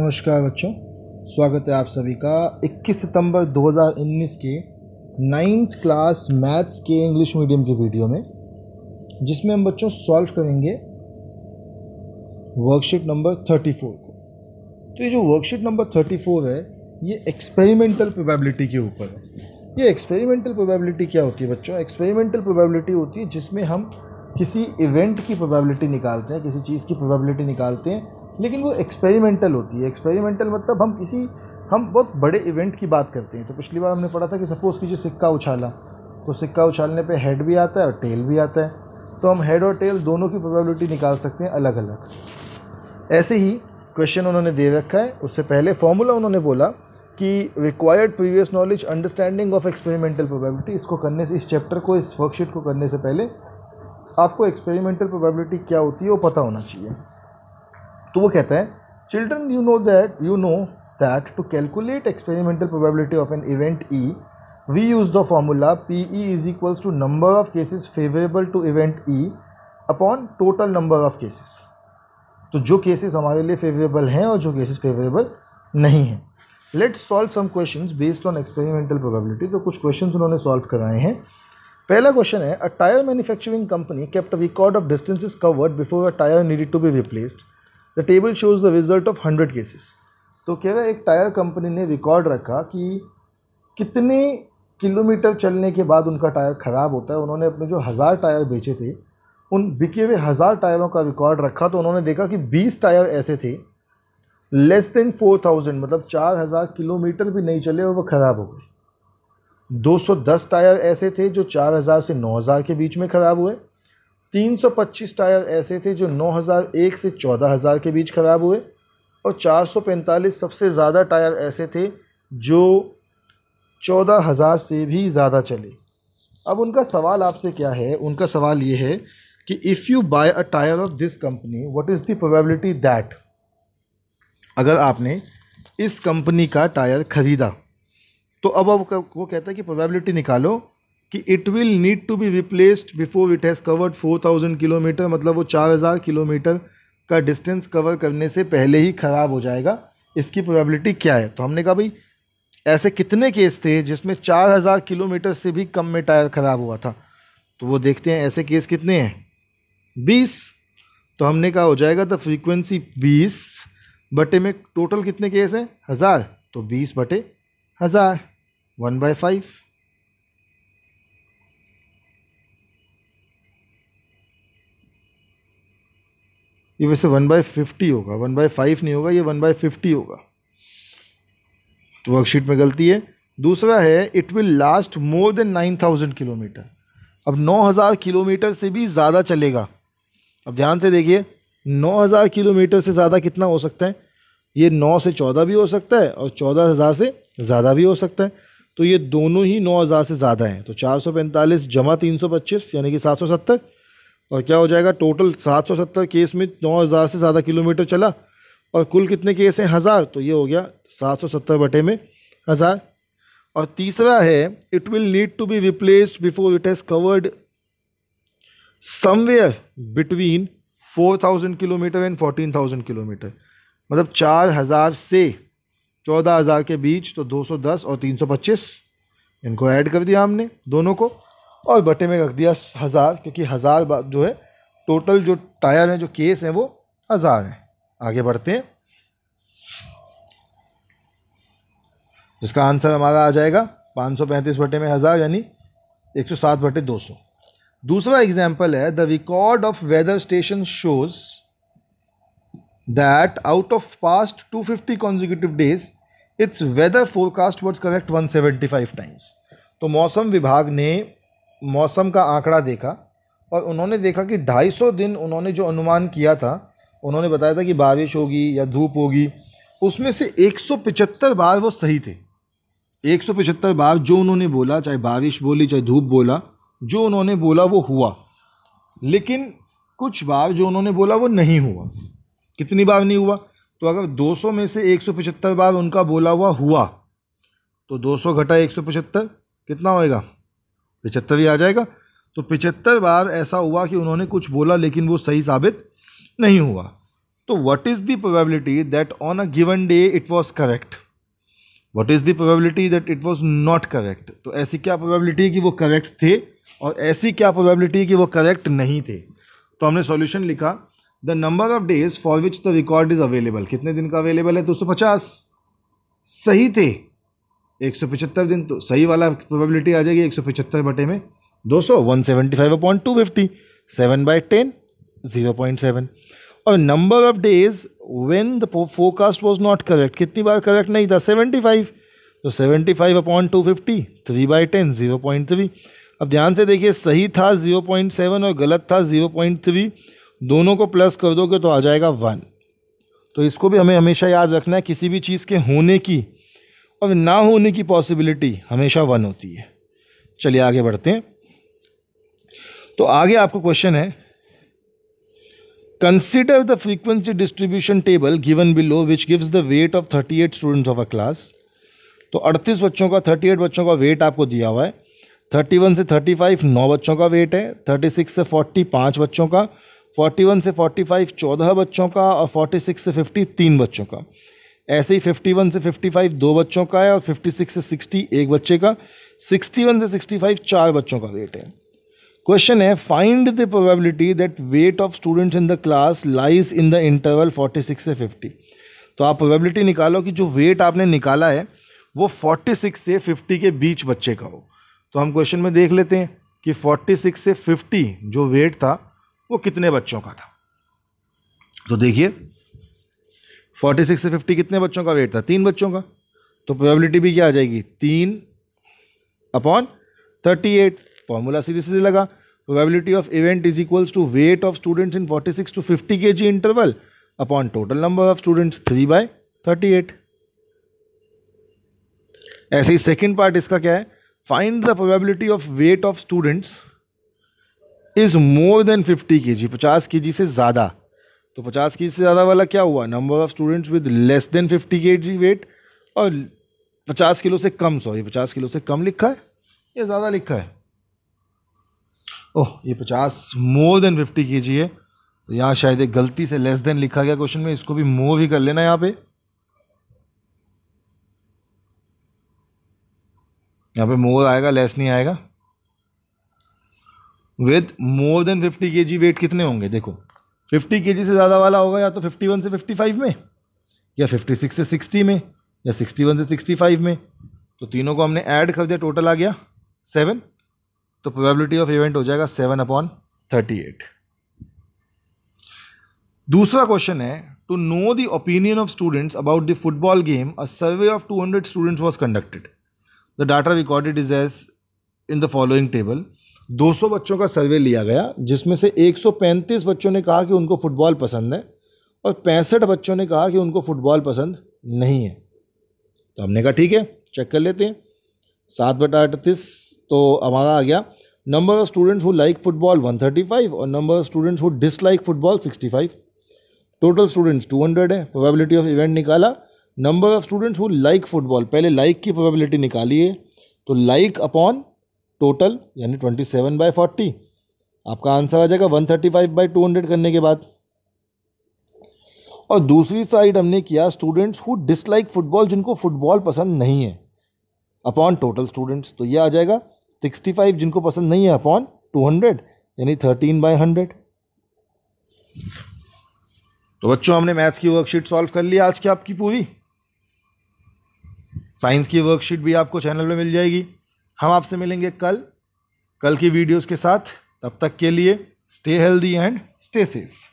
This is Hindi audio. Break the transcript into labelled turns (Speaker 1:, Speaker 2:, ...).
Speaker 1: नमस्कार बच्चों स्वागत है आप सभी का 21 सितंबर 2019 के नाइन्थ क्लास मैथ्स के इंग्लिश मीडियम की वीडियो में जिसमें हम बच्चों सॉल्व करेंगे वर्कशीट नंबर 34 को तो ये जो वर्कशीट नंबर 34 है ये एक्सपेरिमेंटल प्रोबेबिलिटी के ऊपर है ये एक्सपेरिमेंटल प्रोबेबिलिटी क्या होती है बच्चों एक्सपेरिमेंटल प्रोबेबिलिटी होती है जिसमें हम किसी इवेंट की प्रोबेबिलिटी निकालते हैं किसी चीज़ की प्रोबेबिलिटी निकालते हैं लेकिन वो एक्सपेरिमेंटल होती है एक्सपेरिमेंटल मतलब हम किसी हम बहुत बड़े इवेंट की बात करते हैं तो पिछली बार हमने पढ़ा था कि सपोज़ कीजिए सिक्का उछाला तो सिक्का उछालने पे हेड भी आता है और टेल भी आता है तो हम हेड और टेल दोनों की प्रोबेबिलिटी निकाल सकते हैं अलग अलग ऐसे ही क्वेश्चन उन्होंने दे रखा है उससे पहले फॉर्मूला उन्होंने बोला कि required previous knowledge understanding of experimental probability इसको करने से इस चैप्टर को इस वर्कशीट को करने से पहले आपको एक्सपेरिमेंटल प्रोबेबिलिटी क्या होती है वो पता होना चाहिए तो वो कहता है children you know that you know that to calculate experimental probability of an event E we use the formula P E is equals to number of cases favourable to event E upon total number of cases तो जो केसेस हमारे लिए फेवरेबल हैं और जो केसेस फेवरेबल नहीं हैं let's solve some question based on experimental probability तो कुछ क्वेश्चन उन्होंने सॉल्व कराए हैं पहला क्वेश्चन है a tyre manufacturing company kept record of distances covered before a tyre needed to be replaced the table shows the result of hundred cases तो क्या है एक टायर कंपनी ने रिकॉर्ड रखा कि कितने किलोमीटर चलने के बाद उनका टायर ख़राब होता है उन्होंने अपने जो हज़ार टायर बेचे थे उन बिके हुए हज़ार टायरों का रिकॉर्ड रखा तो उन्होंने देखा कि बीस टायर ऐसे थे लेस देन फोर थाउजेंड मतलब चार हज़ार किलोमीटर भी नहीं चले और वो ख़राब हो गए 210 टायर ऐसे थे जो 4000 से 9000 के बीच में ख़राब हुए 325 टायर ऐसे थे जो 9001 से 14000 के बीच ख़राब हुए और 445 सबसे ज़्यादा टायर ऐसे थे जो 14000 से भी ज़्यादा चले अब उनका सवाल आपसे क्या है उनका सवाल ये है कि if you buy a tyre of this company what is the probability that अगर आपने इस कंपनी का टायर ख़रीदा तो अब अब वो कहता है कि प्रोबेबिलिटी निकालो कि it will need to be replaced before it has covered four thousand kilometre मतलब वो चार हज़ार किलोमीटर का डिस्टेंस कवर करने से पहले ही ख़राब हो जाएगा इसकी प्रोबेबिलिटी क्या है तो हमने कहा भाई ऐसे कितने केस थे जिसमें चार हज़ार किलोमीटर से भी कम में टायर ख़राब हुआ था तो वो देखते हैं ऐसे केस कितने हैं बीस तो हमने कहा हो जाएगा तो फ्रीक्वेंसी बीस बटे में टोटल कितने केस हैं हज़ार तो बीस बटे हज़ार वन बाई फाइव ये वैसे वन बाय फिफ्टी होगा वन बाय फाइव नहीं होगा ये वन बाय फिफ्टी होगा तो वर्कशीट में गलती है दूसरा है it will last more than nine thousand kilometre अब नौ हज़ार किलोमीटर से भी ज़्यादा चलेगा अब ध्यान से देखिए नौ हज़ार किलोमीटर से ज़्यादा कितना हो सकता है ये नौ से चौदह भी हो सकता है और चौदह हज़ार से ज़्यादा भी हो सकता है तो ये दोनों ही नौ हज़ार से ज़्यादा हैं तो चार सौ पैंतालीस जमा तीन सौ पच्चीस यानी कि सात सौ सत्तर और क्या हो जाएगा टोटल 770 केस में 9000 से ज़्यादा किलोमीटर चला और कुल कितने केस हैं हज़ार तो ये हो गया 770 बटे में हज़ार और तीसरा है it will need to be replaced before it has covered somewhere between 4000 kilometre and 14000 kilometre मतलब 4000 से 14000 के बीच तो 210 और 325 इनको ऐड कर दिया हमने दोनों को और बटे में रख दिया हज़ार क्योंकि हज़ार जो है टोटल जो टायर हैं जो केस हैं वो हज़ार हैं आगे बढ़ते हैं जिसका आंसर हमारा आ जाएगा पाँच सौ पैंतीस बटे में हज़ार यानी एक सौ सात बटे दो सौ दूसरा एग्जाम्पल है the record of weather station shows that out of past 250 consecutive days its weather forecast one seventy 175 times तो मौसम विभाग ने मौसम का आंकड़ा देखा और उन्होंने देखा कि 250 दिन उन्होंने जो अनुमान किया था उन्होंने बताया था कि बारिश होगी या धूप होगी उसमें से 175 बार वो सही थे 175 बार जो उन्होंने बोला चाहे बारिश बोली चाहे धूप बोला जो उन्होंने बोला वो हुआ लेकिन कुछ बार जो उन्होंने बोला वो नहीं हुआ कितनी बार नहीं हुआ तो अगर 200 में से 175 बार उनका बोला हुआ हुआ तो 200 घटा 175 कितना होएगा पिचहत्तर ही आ जाएगा तो पिचहत्तर बार ऐसा हुआ कि उन्होंने कुछ बोला लेकिन वो सही साबित नहीं हुआ तो what is the probability that on a given day it was correct what is the probability that it was not correct तो ऐसी क्या प्रोबेबिलिटी है कि वो करेक्ट थे और ऐसी क्या प्रोबेबिलिटी है कि वो करेक्ट नहीं थे तो हमने सॉल्यूशन लिखा the number of days for which the record is available कितने दिन का अवेलेबल है दो सौ पचास सही थे एक सौ पिछहत्तर दिन तो सही वाला प्रोबेबिलिटी आ जाएगी एक सौ पिछहत्तर बटे में दो सौ one seventy five upon two fifty seven by ten zero point seven और number of days when the forecast was not correct कितनी बार करेक्ट नहीं था सेवेंटी फाइव तो seventy five upon two fifty three by ten zero point three अब ध्यान से देखिए सही था ज़ीरो पॉइंट सेवन और गलत था ज़ीरो पॉइंट थ्री दोनों को प्लस कर दोगे तो आ जाएगा वन तो इसको भी हमें हमेशा याद रखना है किसी भी चीज़ के होने की और ना होने की पॉसिबिलिटी हमेशा वन होती है चलिए आगे बढ़ते हैं तो आगे आपको क्वेश्चन है consider the frequency distribution table given below which gives the weight of thirty eight students of a class तो अड़तीस बच्चों का थर्टी एट बच्चों का वेट आपको दिया हुआ है थर्टी वन से थर्टी फाइव नौ बच्चों का वेट है थर्टी सिक्स से फोर्टी पाँच बच्चों का फोर्टी वन से फोर्टी फाइव चौदह बच्चों का और फोर्टी सिक्स से फिफ्टी तीन बच्चों का ऐसे ही 51 से 55 दो बच्चों का है और 56 से 60 एक बच्चे का 61 से 65 चार बच्चों का वेट है क्वेश्चन है find the probability that weight of students in the class lies in the interval 46 से 50 तो आप प्रोबेबिलिटी निकालो कि जो वेट आपने निकाला है वो 46 से 50 के बीच बच्चे का हो तो हम क्वेश्चन में देख लेते हैं कि 46 से 50 जो वेट था वो कितने बच्चों का था तो देखिए फोर्टी सिक्स से फिफ्टी कितने बच्चों का वेट था तीन बच्चों का तो प्रोबेबिलिटी भी क्या आ जाएगी तीन अपॉन थर्टी एट फॉर्मूला सीधे सीधे लगा probability of event is equals to weight of students in forty six to fifty K G interval upon total number of students three by thirty eight ऐसे ही सेकेंड पार्ट इसका क्या है find the probability of weight of students is more than fifty K G पचास के जी से ज़्यादा तो पचास के से ज़्यादा वाला क्या हुआ number of students with less than fifty K G wait और पचास किलो से कम सॉरी पचास किलो से कम लिखा है या ज़्यादा लिखा है ओह ये पचास मोर देन फिफ्टी के जी है तो यहाँ शायद एक गलती से लेस देन लिखा गया क्वेश्चन में इसको भी मोर ही कर लेना यहाँ पे यहाँ पे मोर आएगा लेस नहीं आएगा with more than fifty K G wait कितने होंगे देखो फिफ्टी के से ज़्यादा वाला होगा या तो फिफ्टी वन से फिफ्टी फाइव में या फिफ्टी सिक्स से सिक्सटी में या सिक्सटी वन से सिक्सटी फाइव में तो तीनों को हमने ऐड कर दिया टोटल आ गया सेवन तो प्रोबेबिलिटी ऑफ इवेंट हो जाएगा सेवन अपॉन थर्टी एट दूसरा क्वेश्चन है to know the opinion of students about the football game a survey of two hundred students was conducted the data recorded is as in the following table 200 बच्चों का सर्वे लिया गया जिसमें से 135 बच्चों ने कहा कि उनको फुटबॉल पसंद है और पैंसठ बच्चों ने कहा कि उनको फुटबॉल पसंद नहीं है तो हमने कहा ठीक है चेक कर लेते हैं सात बटा अड़तीस तो हमारा आ गया number of students who like football 135 और number of students who dislike football 65 total students 200 है प्रोबेबिलिटी ऑफ इवेंट निकाला number of students who like football पहले लाइक like की प्रोबेबिलिटी निकाली है तो लाइक अपॉन टोटल यानी ट्वेंटी सेवन बाई फोर्टी आपका आंसर आ जाएगा one thirty five by two hundred करने के बाद और दूसरी साइड हमने किया स्टूडेंट्स हु डिसलाइक फुटबॉल जिनको फुटबॉल पसंद नहीं है अपॉन टोटल स्टूडेंट्स तो ये आ जाएगा सिक्सटी फाइव जिनको पसंद नहीं है अपॉन टू हंड्रेड यानी थर्टीन बाई हंड्रेड तो बच्चों हमने मैथ्स की वर्कशीट सॉल्व कर ली आज की आपकी पूरी साइंस की वर्कशीट भी आपको चैनल में मिल जाएगी हम आपसे मिलेंगे कल कल की वीडियोस के साथ तब तक के लिए stay healthy and stay safe